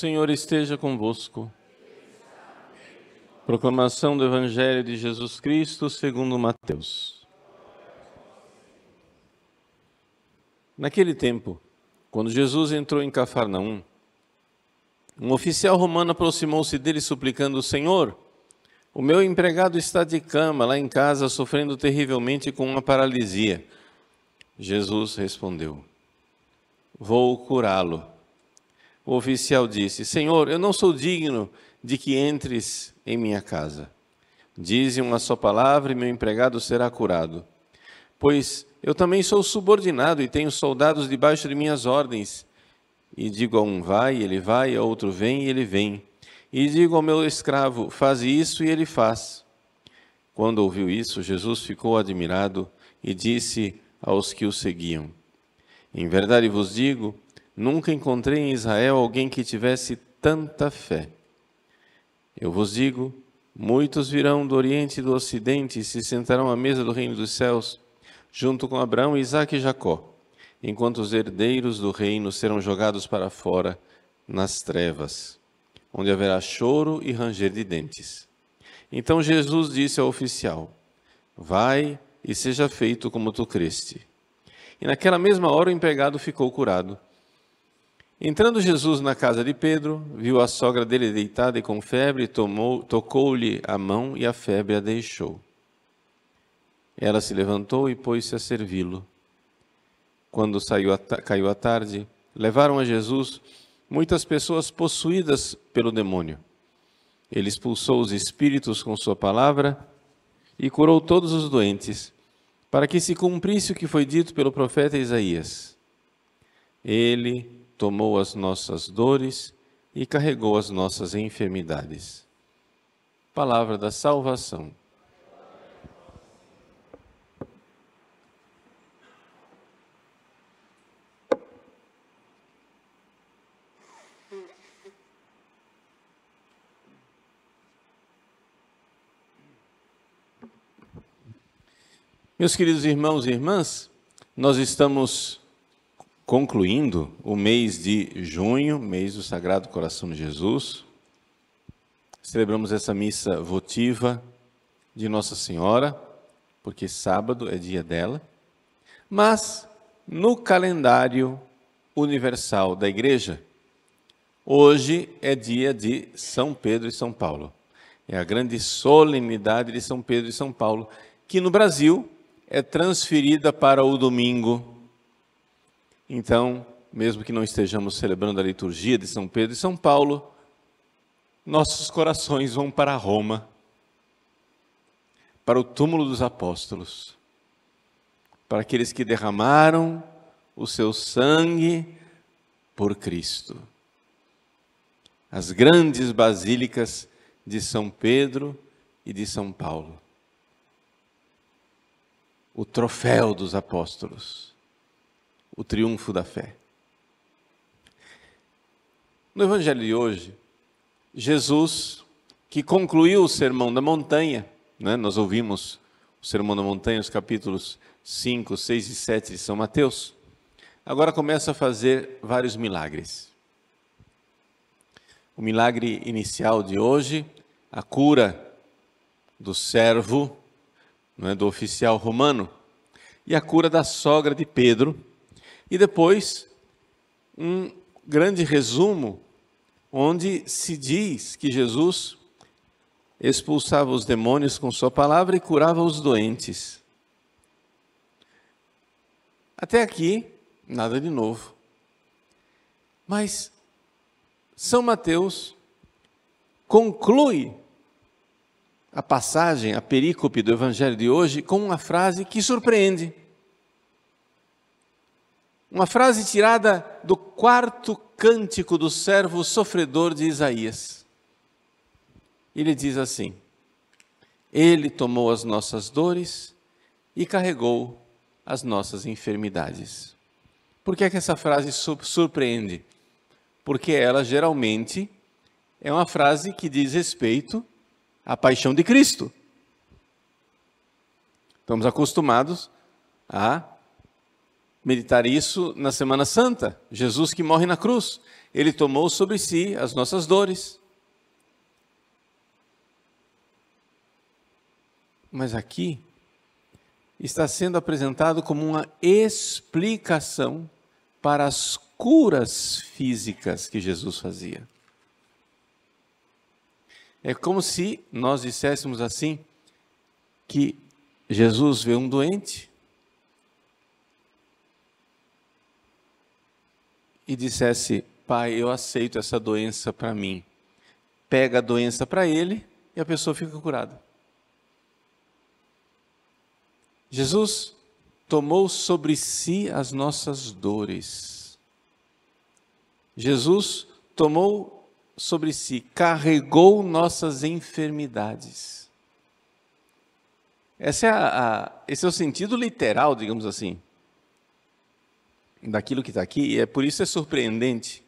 Senhor esteja convosco. Proclamação do Evangelho de Jesus Cristo segundo Mateus. Naquele tempo, quando Jesus entrou em Cafarnaum, um oficial romano aproximou-se dele suplicando: Senhor, o meu empregado está de cama lá em casa sofrendo terrivelmente com uma paralisia. Jesus respondeu: Vou curá-lo. O oficial disse: Senhor, eu não sou digno de que entres em minha casa. Dize uma só palavra e meu empregado será curado. Pois eu também sou subordinado e tenho soldados debaixo de minhas ordens. E digo a um vai, ele vai, a outro vem, e ele vem. E digo ao meu escravo, faz isso, e ele faz. Quando ouviu isso, Jesus ficou admirado e disse aos que o seguiam: Em verdade vos digo Nunca encontrei em Israel alguém que tivesse tanta fé. Eu vos digo: muitos virão do Oriente e do Ocidente e se sentarão à mesa do reino dos céus, junto com Abraão, Isaac e Jacó, enquanto os herdeiros do reino serão jogados para fora nas trevas, onde haverá choro e ranger de dentes. Então Jesus disse ao oficial: Vai e seja feito como tu creste. E naquela mesma hora o empregado ficou curado Entrando Jesus na casa de Pedro, viu a sogra dele deitada e com febre, tocou-lhe a mão e a febre a deixou. Ela se levantou e pôs-se a servi-lo. Quando saiu a, caiu a tarde, levaram a Jesus muitas pessoas possuídas pelo demônio. Ele expulsou os espíritos com sua palavra e curou todos os doentes, para que se cumprisse o que foi dito pelo profeta Isaías. Ele tomou as nossas dores e carregou as nossas enfermidades. Palavra da salvação. Meus queridos irmãos e irmãs, nós estamos concluindo o mês de junho, mês do Sagrado Coração de Jesus, celebramos essa missa votiva de Nossa Senhora, porque sábado é dia dela, mas no calendário universal da Igreja, hoje é dia de São Pedro e São Paulo. É a grande solenidade de São Pedro e São Paulo, que no Brasil é transferida para o domingo então, mesmo que não estejamos celebrando a liturgia de São Pedro e São Paulo, nossos corações vão para Roma, para o túmulo dos apóstolos, para aqueles que derramaram o seu sangue por Cristo. As grandes basílicas de São Pedro e de São Paulo. O troféu dos apóstolos o triunfo da fé. No Evangelho de hoje, Jesus, que concluiu o Sermão da Montanha, né? nós ouvimos o Sermão da Montanha, os capítulos 5, 6 e 7 de São Mateus, agora começa a fazer vários milagres. O milagre inicial de hoje, a cura do servo, né, do oficial romano, e a cura da sogra de Pedro, e depois, um grande resumo, onde se diz que Jesus expulsava os demônios com Sua palavra e curava os doentes. Até aqui, nada de novo. Mas São Mateus conclui a passagem, a perícope do Evangelho de hoje, com uma frase que surpreende. Uma frase tirada do quarto cântico do servo sofredor de Isaías. Ele diz assim: Ele tomou as nossas dores e carregou as nossas enfermidades. Por que, é que essa frase surpreende? Porque ela geralmente é uma frase que diz respeito à paixão de Cristo. Estamos acostumados a meditar isso na Semana Santa. Jesus que morre na cruz, ele tomou sobre si as nossas dores. Mas aqui está sendo apresentado como uma explicação para as curas físicas que Jesus fazia. É como se nós disséssemos assim que Jesus vê um doente e dissesse: Pai, eu aceito essa doença para mim. Pega a doença para ele e a pessoa fica curada. Jesus tomou sobre si as nossas dores. Jesus tomou sobre si, carregou nossas enfermidades. Esse é, a, a, esse é o sentido literal, digamos assim daquilo que está aqui, e é por isso é surpreendente.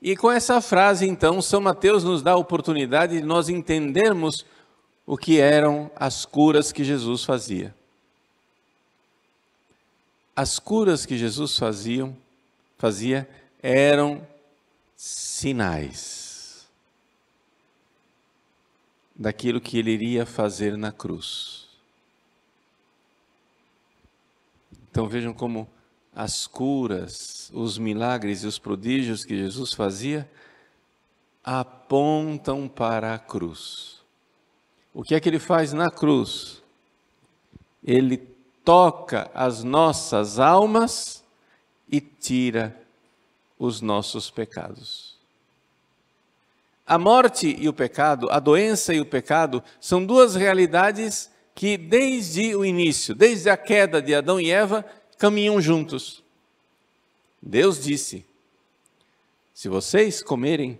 E com essa frase, então, São Mateus nos dá a oportunidade de nós entendermos o que eram as curas que Jesus fazia. As curas que Jesus fazia, fazia eram sinais daquilo que ele iria fazer na cruz. Então vejam como as curas, os milagres e os prodígios que Jesus fazia apontam para a cruz. O que é que ele faz na cruz? Ele toca as nossas almas e tira os nossos pecados. A morte e o pecado, a doença e o pecado, são duas realidades que, desde o início, desde a queda de Adão e Eva, caminham juntos. Deus disse: se vocês comerem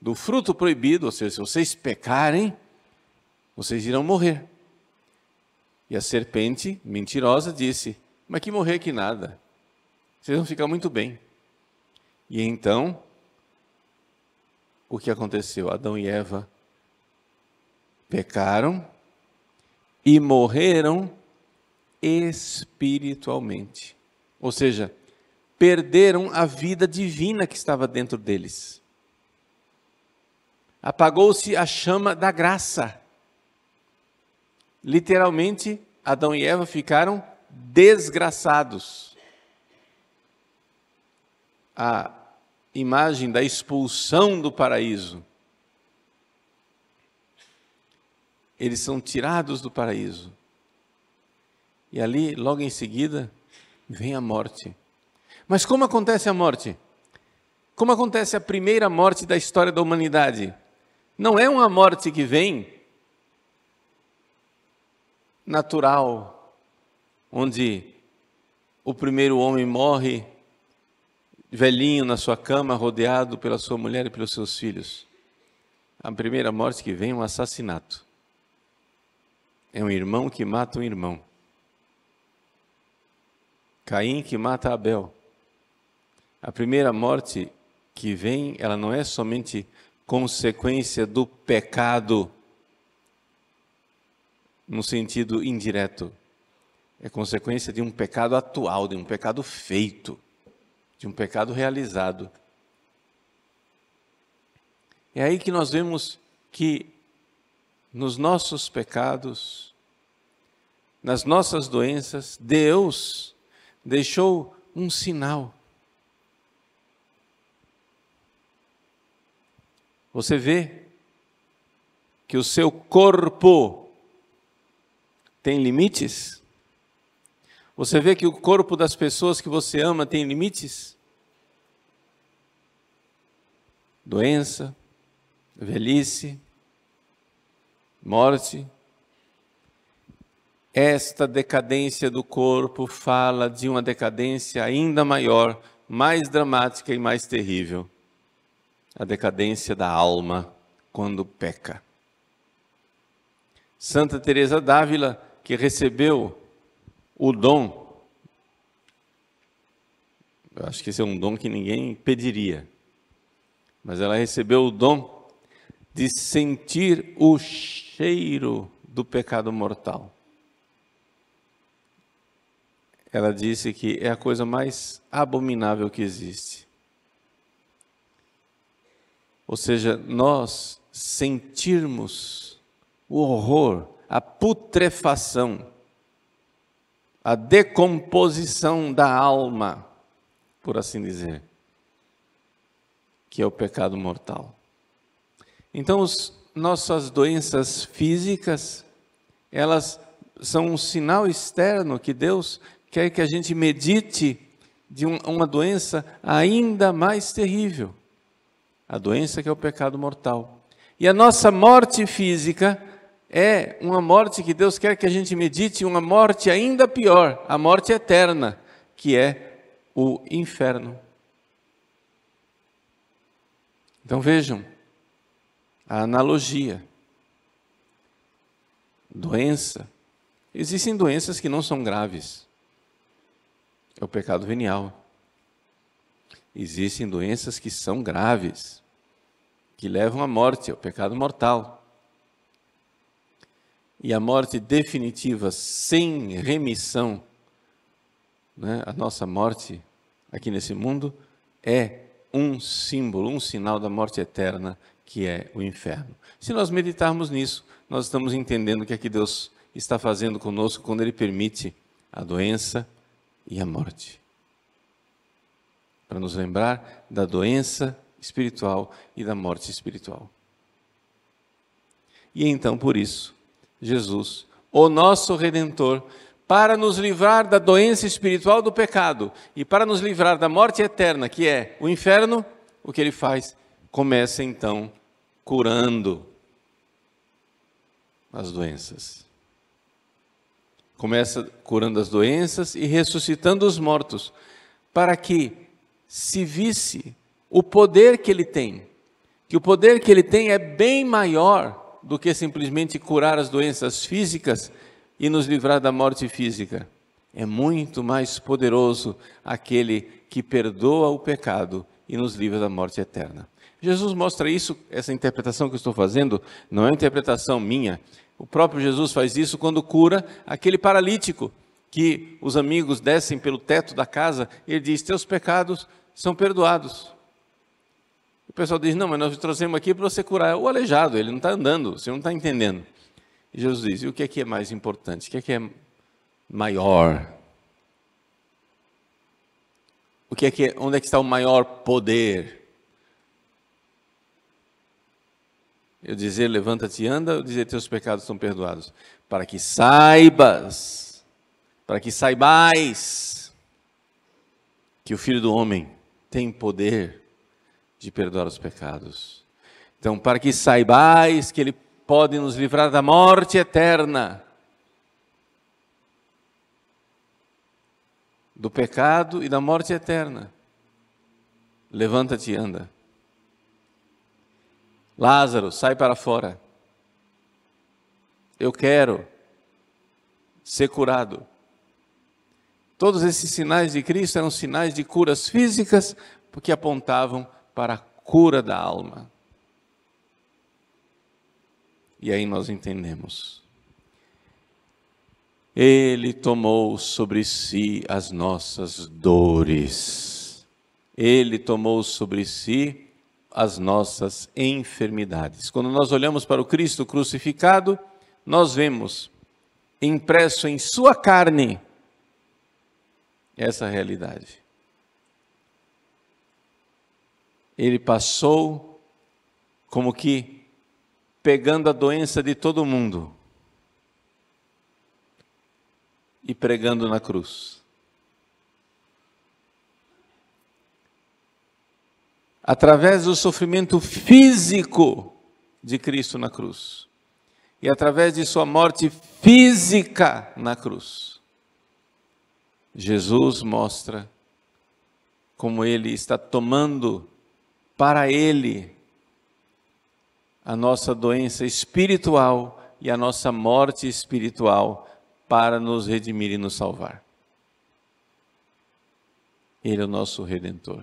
do fruto proibido, ou seja, se vocês pecarem, vocês irão morrer. E a serpente, mentirosa, disse: Mas que morrer que nada, vocês vão ficar muito bem. E então, o que aconteceu? Adão e Eva pecaram e morreram espiritualmente. Ou seja, perderam a vida divina que estava dentro deles. Apagou-se a chama da graça. Literalmente, Adão e Eva ficaram desgraçados. A imagem da expulsão do paraíso. Eles são tirados do paraíso e ali, logo em seguida, vem a morte. Mas como acontece a morte? Como acontece a primeira morte da história da humanidade? Não é uma morte que vem natural, onde o primeiro homem morre velhinho na sua cama, rodeado pela sua mulher e pelos seus filhos. A primeira morte que vem é um assassinato. É um irmão que mata um irmão. Caim que mata Abel. A primeira morte que vem, ela não é somente consequência do pecado no sentido indireto. É consequência de um pecado atual, de um pecado feito, de um pecado realizado. É aí que nós vemos que nos nossos pecados, nas nossas doenças, Deus deixou um sinal. Você vê que o seu corpo tem limites? Você vê que o corpo das pessoas que você ama tem limites? Doença, velhice, morte, esta decadência do corpo fala de uma decadência ainda maior, mais dramática e mais terrível. A decadência da alma quando peca. Santa Teresa d'Ávila, que recebeu o dom eu acho que esse é um dom que ninguém pediria. Mas ela recebeu o dom de sentir o cheiro do pecado mortal ela disse que é a coisa mais abominável que existe. Ou seja, nós sentirmos o horror, a putrefação, a decomposição da alma, por assim dizer, que é o pecado mortal. Então, os, nossas doenças físicas, elas são um sinal externo que Deus quer que a gente medite de uma doença ainda mais terrível a doença que é o pecado mortal. E a nossa morte física é uma morte que Deus quer que a gente medite, uma morte ainda pior, a morte eterna, que é o inferno. Então vejam a analogia. Doença. Existem doenças que não são graves é o pecado venial. Existem doenças que são graves, que levam à morte, é o pecado mortal. E a morte definitiva, sem remissão, né? a nossa morte aqui nesse mundo, é um símbolo, um sinal da morte eterna, que é o inferno. Se nós meditarmos nisso, nós estamos entendendo o que é que Deus está fazendo conosco quando Ele permite a doença, e a morte. Para nos lembrar da doença espiritual e da morte espiritual. E então, por isso, Jesus, o nosso redentor, para nos livrar da doença espiritual do pecado e para nos livrar da morte eterna, que é o inferno, o que ele faz? Começa então curando as doenças começa curando as doenças e ressuscitando os mortos, para que se visse o poder que ele tem, que o poder que ele tem é bem maior do que simplesmente curar as doenças físicas e nos livrar da morte física. É muito mais poderoso aquele que perdoa o pecado e nos livra da morte eterna. Jesus mostra isso, essa interpretação que eu estou fazendo, não é uma interpretação minha, o próprio Jesus faz isso quando cura aquele paralítico que os amigos descem pelo teto da casa e ele diz: Teus pecados são perdoados. O pessoal diz: Não, mas nós trouxemos aqui para você curar o aleijado, ele não está andando, você não está entendendo. E Jesus diz: E o que é que é mais importante? O que é que é maior? O que é que é, onde é que está o maior poder? Eu dizer, levanta-te e anda, eu dizer, teus pecados são perdoados. Para que saibas, para que saibais que o Filho do Homem tem poder de perdoar os pecados. Então, para que saibais que Ele pode nos livrar da morte eterna, do pecado e da morte eterna. Levanta-te e anda. Lázaro, sai para fora. Eu quero ser curado. Todos esses sinais de Cristo eram sinais de curas físicas porque apontavam para a cura da alma. E aí nós entendemos. Ele tomou sobre si as nossas dores. Ele tomou sobre si as nossas enfermidades. Quando nós olhamos para o Cristo crucificado, nós vemos impresso em sua carne essa realidade. Ele passou como que pegando a doença de todo mundo e pregando na cruz. através do sofrimento físico de Cristo na cruz e através de sua morte física na cruz. Jesus mostra como ele está tomando para ele a nossa doença espiritual e a nossa morte espiritual para nos redimir e nos salvar. Ele é o nosso redentor.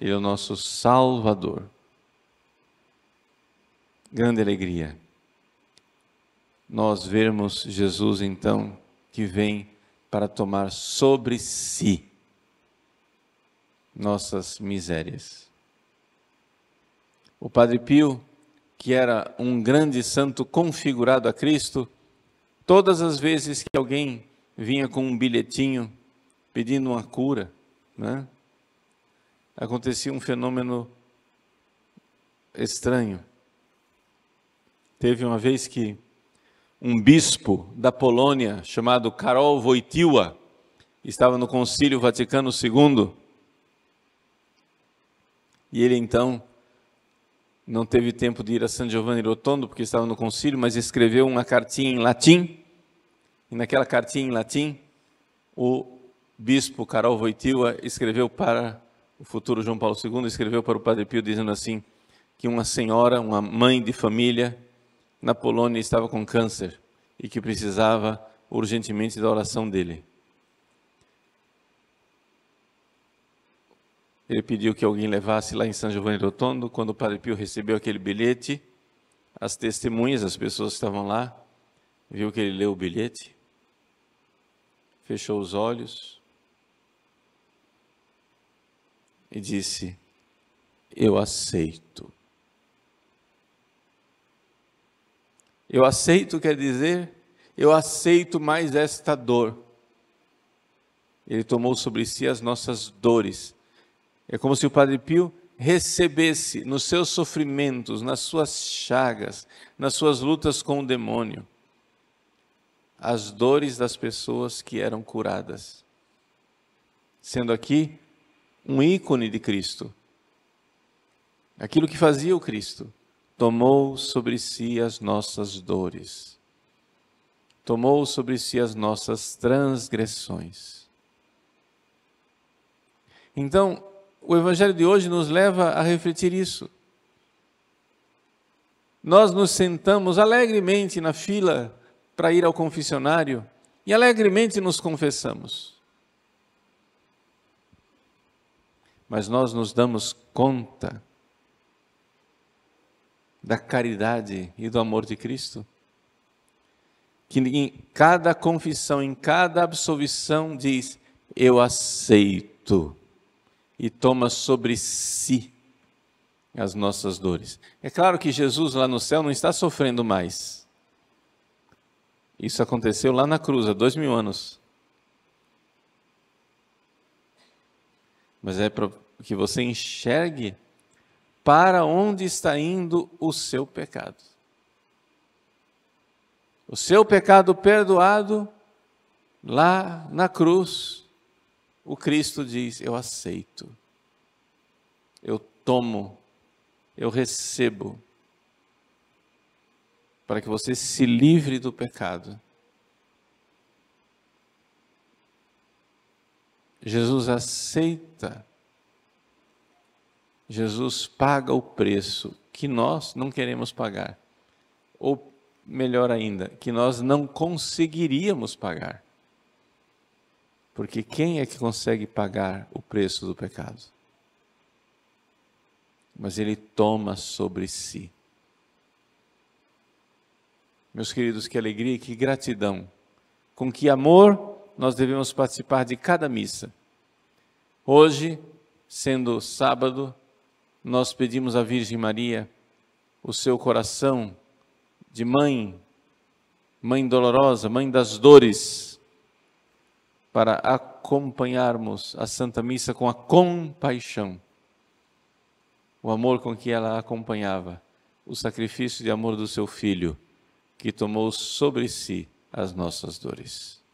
Ele é o nosso Salvador. Grande alegria nós vermos Jesus então que vem para tomar sobre si nossas misérias. O Padre Pio, que era um grande santo configurado a Cristo, todas as vezes que alguém vinha com um bilhetinho pedindo uma cura, né? acontecia um fenômeno estranho. Teve uma vez que um bispo da Polônia chamado Karol Wojtyła estava no Concílio Vaticano II e ele então não teve tempo de ir a San Giovanni Rotondo porque estava no concílio, mas escreveu uma cartinha em latim. E naquela cartinha em latim, o bispo Karol Wojtyła escreveu para o futuro João Paulo II escreveu para o Padre Pio dizendo assim: que uma senhora, uma mãe de família na Polônia estava com câncer e que precisava urgentemente da oração dele. Ele pediu que alguém levasse lá em São Giovanni Rotondo. Quando o Padre Pio recebeu aquele bilhete, as testemunhas, as pessoas que estavam lá, viu que ele leu o bilhete, fechou os olhos e disse: Eu aceito. Eu aceito quer dizer, eu aceito mais esta dor. Ele tomou sobre si as nossas dores. É como se o Padre Pio recebesse nos seus sofrimentos, nas suas chagas, nas suas lutas com o demônio, as dores das pessoas que eram curadas. Sendo aqui um ícone de Cristo. Aquilo que fazia o Cristo, tomou sobre si as nossas dores, tomou sobre si as nossas transgressões. Então, o Evangelho de hoje nos leva a refletir isso. Nós nos sentamos alegremente na fila para ir ao confessionário e alegremente nos confessamos. mas nós nos damos conta da caridade e do amor de Cristo. Que em cada confissão, em cada absolvição, diz: Eu aceito, e toma sobre si as nossas dores. É claro que Jesus lá no céu não está sofrendo mais. Isso aconteceu lá na cruz há dois mil anos. mas é para que você enxergue para onde está indo o seu pecado. O seu pecado perdoado, lá na cruz, o Cristo diz: Eu aceito, eu tomo, eu recebo, para que você se livre do pecado Jesus aceita, Jesus paga o preço que nós não queremos pagar, ou melhor ainda, que nós não conseguiríamos pagar. Porque quem é que consegue pagar o preço do pecado? Mas ele toma sobre si. Meus queridos, que alegria e que gratidão. Com que amor nós devemos participar de cada missa. Hoje, sendo sábado, nós pedimos à Virgem Maria o seu coração de mãe, mãe dolorosa, mãe das dores, para acompanharmos a Santa Missa com a compaixão, o amor com que ela acompanhava, o sacrifício de amor do seu filho, que tomou sobre si as nossas dores.